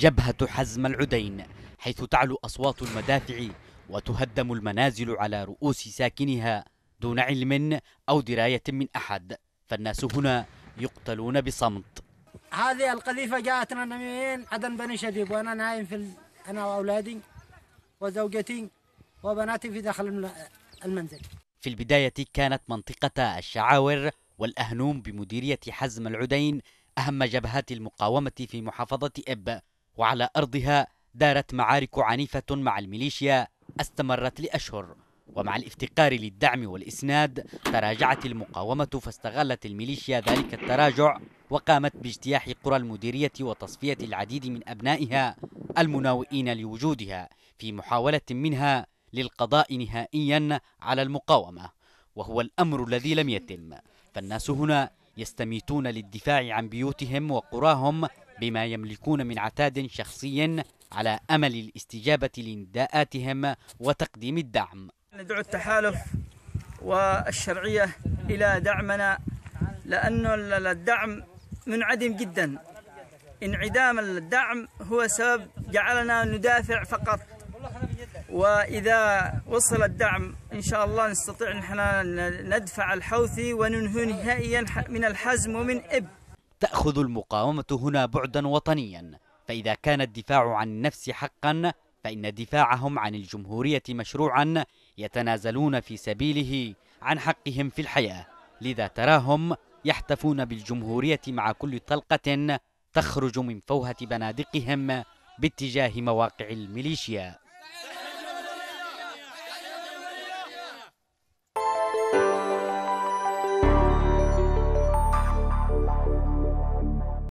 جبهة حزم العدين حيث تعلو أصوات المدافع وتهدم المنازل على رؤوس ساكنها دون علم أو دراية من أحد فالناس هنا يقتلون بصمت هذه القذيفة جاءتنا من عدن بني شديد وأنا نايم في أنا وأولادي وزوجتي وبناتي في داخل المنزل في البداية كانت منطقة الشعاور والأهنوم بمديرية حزم العدين أهم جبهات المقاومة في محافظة إب وعلى أرضها دارت معارك عنيفة مع الميليشيا استمرت لأشهر ومع الافتقار للدعم والإسناد تراجعت المقاومة فاستغلت الميليشيا ذلك التراجع وقامت باجتياح قرى المديرية وتصفية العديد من أبنائها المناوئين لوجودها في محاولة منها للقضاء نهائيا على المقاومة وهو الأمر الذي لم يتم فالناس هنا يستميتون للدفاع عن بيوتهم وقراهم بما يملكون من عتاد شخصي على أمل الاستجابة لنداءاتهم وتقديم الدعم ندعو التحالف والشرعية إلى دعمنا لأن الدعم منعدم جدا انعدام الدعم هو سبب جعلنا ندافع فقط وإذا وصل الدعم إن شاء الله نستطيع نحن ندفع الحوثي وننهي نهائيا من الحزم ومن إب تأخذ المقاومة هنا بعدا وطنيا فإذا كان الدفاع عن النفس حقا فإن دفاعهم عن الجمهورية مشروعا يتنازلون في سبيله عن حقهم في الحياة لذا تراهم يحتفون بالجمهورية مع كل طلقة تخرج من فوهة بنادقهم باتجاه مواقع الميليشيا